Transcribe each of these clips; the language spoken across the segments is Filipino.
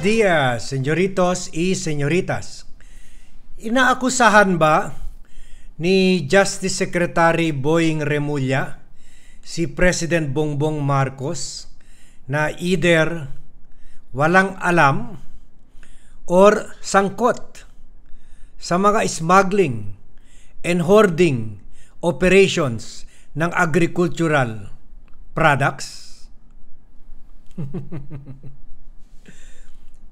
Buenos dias, señoritos y señoritas. Inaakusahan ba ni Justice Secretary Boying Remulla si President Bongbong Marcos na either walang alam or sangkot sa mga smuggling and hoarding operations ng agricultural products?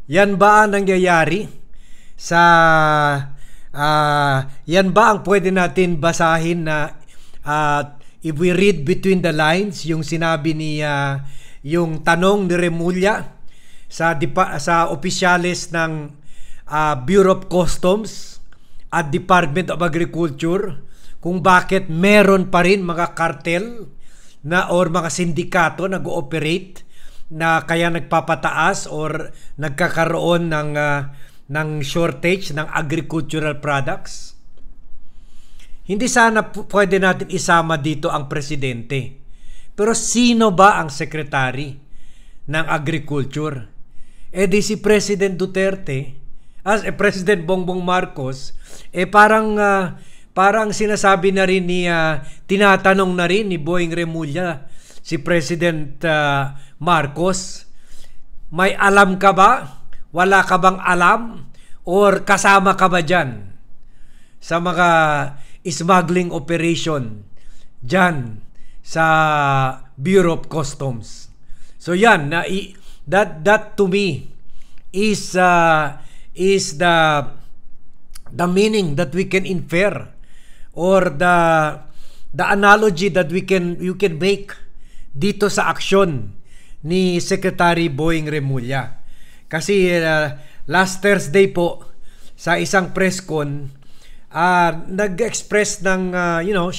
Yan ba ang nangyayari sa uh, yan ba ang pwede natin basahin na uh, if we read between the lines yung sinabi ni uh, yung tanong ni Remulla sa dipa, sa opisyales ng uh, Bureau of Customs at Department of Agriculture kung bakit meron pa rin mga kartel na or mga sindikato nag-ooperate na kaya nagpapataas or nagkakaroon ng uh, ng shortage ng agricultural products? Hindi sana pwede natin isama dito ang presidente. Pero sino ba ang secretary ng agriculture? Eh di si President Duterte as eh, President Bongbong Marcos eh parang uh, parang sinasabi na rin ni uh, tinatanong na rin ni Boying Remulla si President uh, Marcos? May alam ka ba? Wala ka bang alam? Or kasama ka ba dyan sa mga smuggling operation dyan sa Bureau of Customs? So yan, na, that, that to me is, uh, is the, the meaning that we can infer or the the analogy that we can you can make dito sa aksyon ni Secretary Boying Remulla. Kasi uh, last Thursday po sa isang press con uh, nag-express ng uh, you know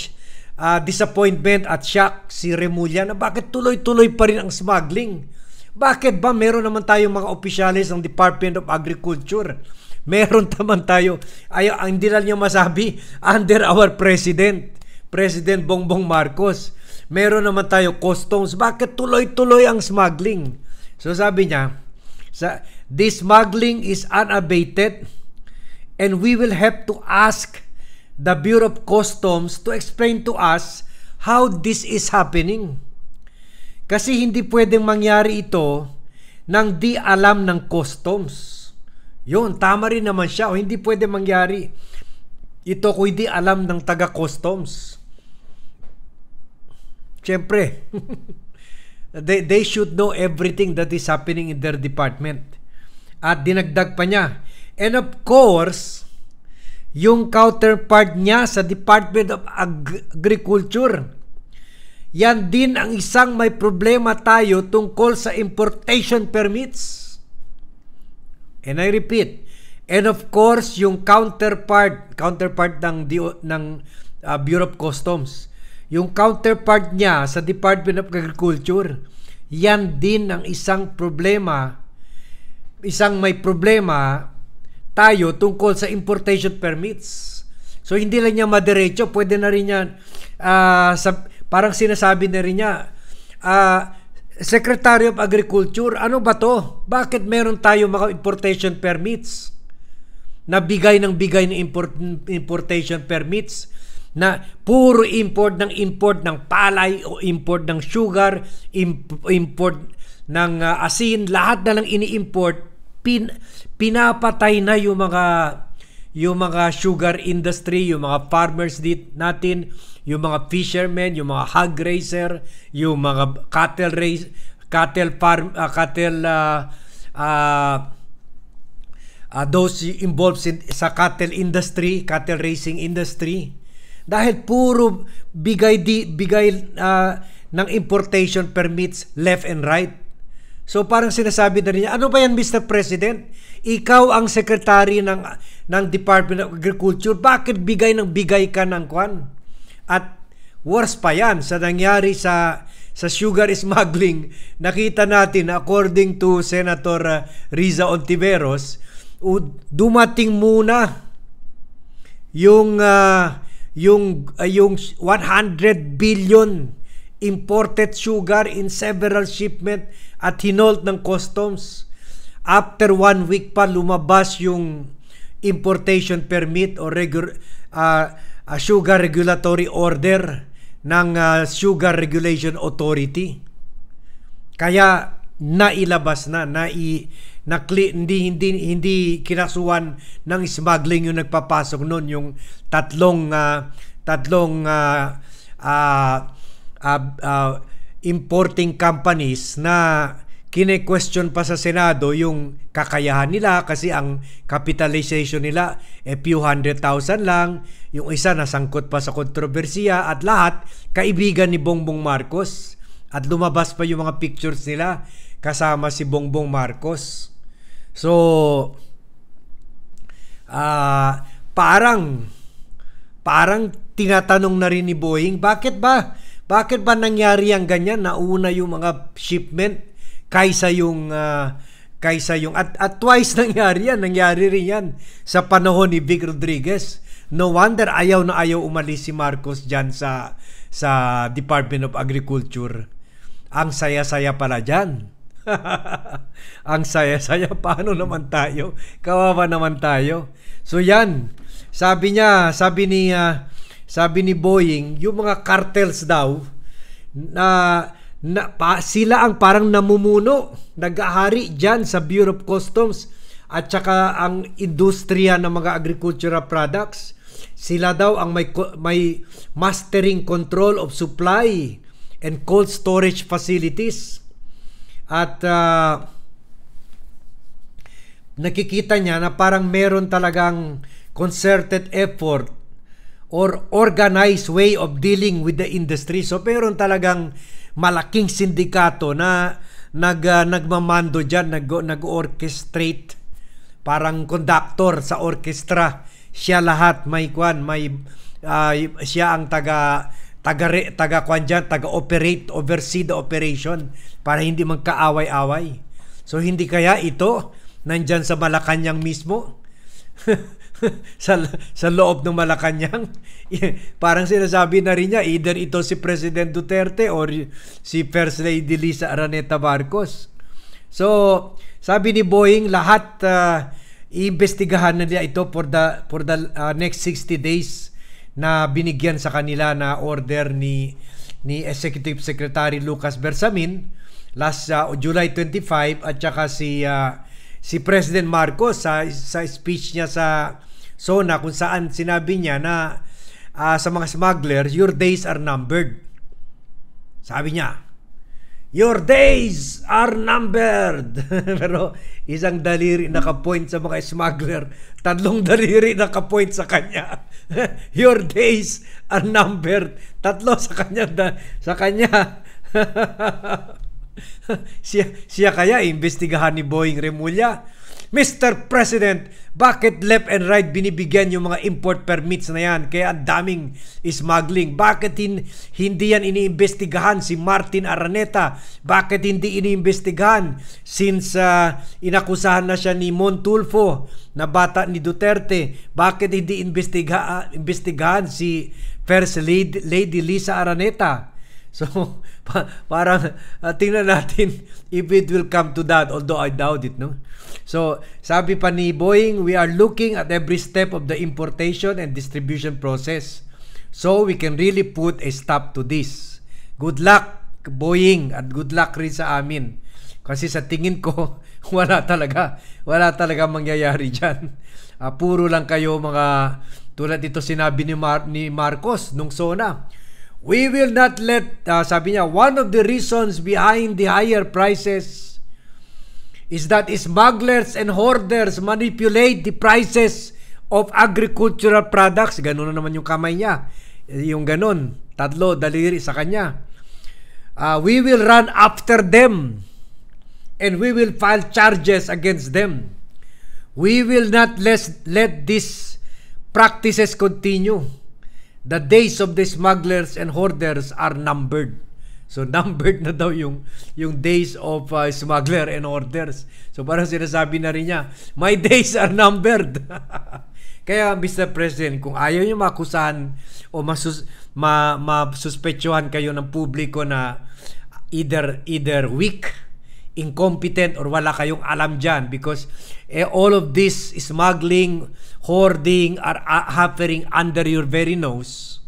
uh, disappointment at shock si Remulla na bakit tuloy-tuloy pa rin ang smuggling. Bakit ba meron naman tayong mga opisyalis ng Department of Agriculture? Meron naman tayo, ayaw, hindi lang niyo masabi, under our President, President Bongbong Marcos meron naman tayo customs. Bakit tuloy-tuloy ang smuggling? So sabi niya, sa, this smuggling is unabated and we will have to ask the Bureau of Customs to explain to us how this is happening. Kasi hindi pwedeng mangyari ito nang di alam ng customs. Yun, tama rin naman siya. O hindi pwede mangyari ito kung hindi alam ng taga-customs. Siyempre, they, they should know everything that is happening in their department. At dinagdag pa niya. And of course, yung counterpart niya sa Department of Ag- Agriculture, yan din ang isang may problema tayo tungkol sa importation permits. And I repeat, and of course, yung counterpart, counterpart ng, ng uh, Bureau of Customs, yung counterpart niya sa Department of Agriculture, yan din ang isang problema, isang may problema tayo tungkol sa importation permits. So hindi lang niya madiretso, pwede na rin yan, uh, sa, parang sinasabi na rin niya, uh, Secretary of Agriculture, ano ba to? Bakit meron tayo mga importation permits? Nabigay ng bigay ng import, importation permits na puro import ng import ng palay o import ng sugar, imp- import ng uh, asin, lahat na lang ini-import, pin- pinapatay na yung mga yung mga sugar industry, yung mga farmers dit natin, yung mga fishermen, yung mga hog raiser, yung mga cattle race, cattle farm, uh, cattle uh, uh, uh, those involved in, sa cattle industry, cattle racing industry. Dahil puro bigay di bigay uh, ng importation permits left and right. So parang sinasabi na rin niya, ano ba yan Mr. President? Ikaw ang secretary ng ng Department of Agriculture, bakit bigay ng bigay ka ng kwan? At worse pa yan sa nangyari sa sa sugar smuggling, nakita natin according to Senator ah, Riza Ontiveros, dumating muna yung uh, yung uh, yung 100 billion imported sugar in several shipment at hinold ng customs. After one week pa lumabas yung importation permit or regu- uh, uh, sugar regulatory order ng uh, Sugar Regulation Authority. Kaya nailabas na, nai, na hindi hindi hindi kinasuhan ng smuggling yung nagpapasok noon yung tatlong uh, tatlong uh, uh, uh, uh, importing companies na kine-question pa sa Senado yung kakayahan nila kasi ang capitalization nila e eh, few hundred thousand lang. Yung isa nasangkot pa sa kontrobersiya at lahat kaibigan ni Bongbong Marcos. At lumabas pa yung mga pictures nila kasama si Bongbong Marcos. So uh, parang parang tinatanong na rin ni Boeing, bakit ba? Bakit ba nangyari ang ganyan? Nauna yung mga shipment kaysa yung uh, kaysa yung at, at twice nangyari yan, nangyari rin yan sa panahon ni Vic Rodriguez. No wonder ayaw na ayaw umalis si Marcos diyan sa sa Department of Agriculture. Ang saya-saya pala diyan. Ang saya-saya. Paano naman tayo? Kawawa naman tayo. So yan. Sabi niya, sabi ni uh, sabi ni Boeing, yung mga cartels daw na na pa, sila ang parang namumuno, nag diyan sa Bureau of Customs at saka ang industriya ng mga agricultural products. Sila daw ang may may mastering control of supply and cold storage facilities. At uh, nakikita niya na parang meron talagang concerted effort or organized way of dealing with the industry. So meron talagang malaking sindikato na nag uh, nagmamando diyan, nag nag-orchestrate parang conductor sa orchestra. Siya lahat may kwan, may uh, siya ang taga taga taga kwan taga operate oversee the operation para hindi magkaaway-away. So hindi kaya ito nandyan sa Malacanang mismo. sa, sa loob ng Malacanang. Parang sinasabi na rin niya, either ito si President Duterte or si First Lady Lisa Araneta Marcos. So, sabi ni Boeing, lahat uh, iimbestigahan na nila ito for the, for the uh, next 60 days na binigyan sa kanila na order ni ni Executive Secretary Lucas Bersamin last uh, July 25 at saka si uh, si President Marcos sa sa speech niya sa SONA kung saan sinabi niya na uh, sa mga smugglers your days are numbered. Sabi niya, Your days are numbered. Pero isang daliri ka-point sa mga smuggler. Tatlong daliri ka-point sa kanya. Your days are numbered. Tatlo sa kanya. Da, sa kanya. siya, siya kaya imbestigahan ni Boeing Remulla Mr. President, bakit left and right binibigyan yung mga import permits na yan? Kaya ang daming smuggling. Bakit hin hindi yan iniimbestigahan si Martin Araneta? Bakit hindi iniimbestigahan since uh, inakusahan na siya ni Montulfo na bata ni Duterte? Bakit hindi investiga uh, ah, investigahan si First Lady, Lady Lisa Araneta? So, pa- parang uh, tingnan natin if it will come to that, although I doubt it, no? So, sabi pa ni Boeing, we are looking at every step of the importation and distribution process so we can really put a stop to this. Good luck, Boeing, at good luck rin sa amin. Kasi sa tingin ko, wala talaga, wala talaga mangyayari dyan. Uh, puro lang kayo mga, tulad ito sinabi ni, Mar- ni Marcos nung SONA, We will not let, uh, sabi niya, one of the reasons behind the higher prices is that smugglers and hoarders manipulate the prices of agricultural products. Ganun na naman yung kamay niya. Yung ganun. Tatlo, daliri sa kanya. Uh, we will run after them and we will file charges against them. We will not let, let these practices continue. The days of the smugglers and hoarders are numbered. So numbered na daw yung yung days of uh, smuggler and hoarders. So parang sinasabi na rin niya, my days are numbered. Kaya Mr. President, kung ayaw niyo makusahan o masus ma masuspetsuhan kayo ng publiko na either either weak incompetent or wala kayong alam dyan because eh, all of this smuggling, hoarding are uh, happening under your very nose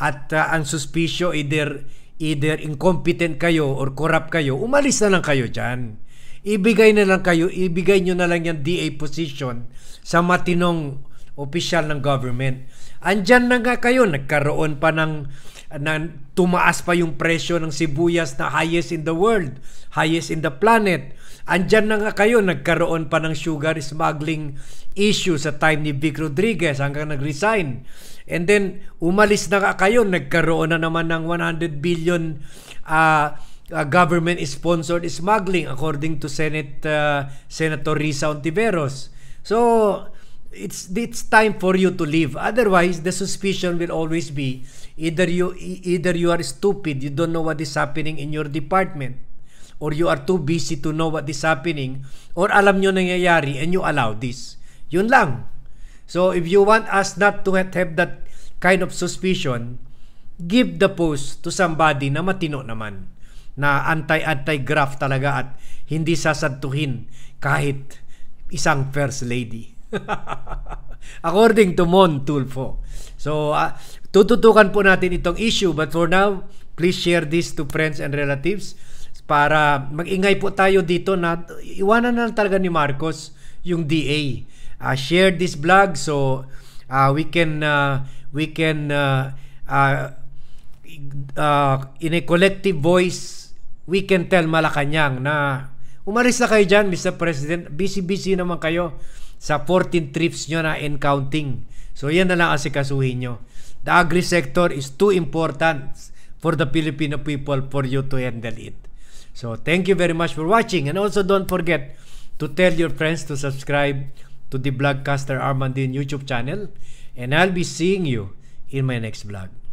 at uh, ang suspisyo either either incompetent kayo or corrupt kayo, umalis na lang kayo dyan. Ibigay na lang kayo, ibigay nyo na lang yung DA position sa matinong official ng government. Andyan na nga kayo, nagkaroon pa ng na tumaas pa yung presyo ng sibuyas na highest in the world, highest in the planet. Andyan na nga kayo, nagkaroon pa ng sugar smuggling issue sa time ni Vic Rodriguez hanggang nag-resign. And then, umalis na nga kayo, nagkaroon na naman ng 100 billion uh, ah, uh, ah, government sponsored smuggling according to Senate uh, Senator Risa Ontiveros. So, it's it's time for you to leave. Otherwise, the suspicion will always be Either you either you are stupid, you don't know what is happening in your department or you are too busy to know what is happening or alam nyo nangyayari and you allow this. Yun lang. So if you want us not to have that kind of suspicion, give the post to somebody na matino naman na anti-anti graph talaga at hindi sasantuhin kahit isang first lady. According to Mon So, uh, Tututukan po natin itong issue but for now, please share this to friends and relatives para magingay po tayo dito na iwanan na talaga ni Marcos yung DA. Uh, ah, share this vlog so uh, we can uh, we can uh, uh, uh, in a collective voice we can tell Malacanang na Umalis na kayo dyan, Mr. President. Busy-busy naman kayo sa 14 trips nyo na and counting. So, yan na lang ang asikasuhin nyo. The agri sector is too important for the Filipino people for you to handle it. So, thank you very much for watching. And also, don't forget to tell your friends to subscribe to the Vlogcaster Armandin YouTube channel. And I'll be seeing you in my next vlog.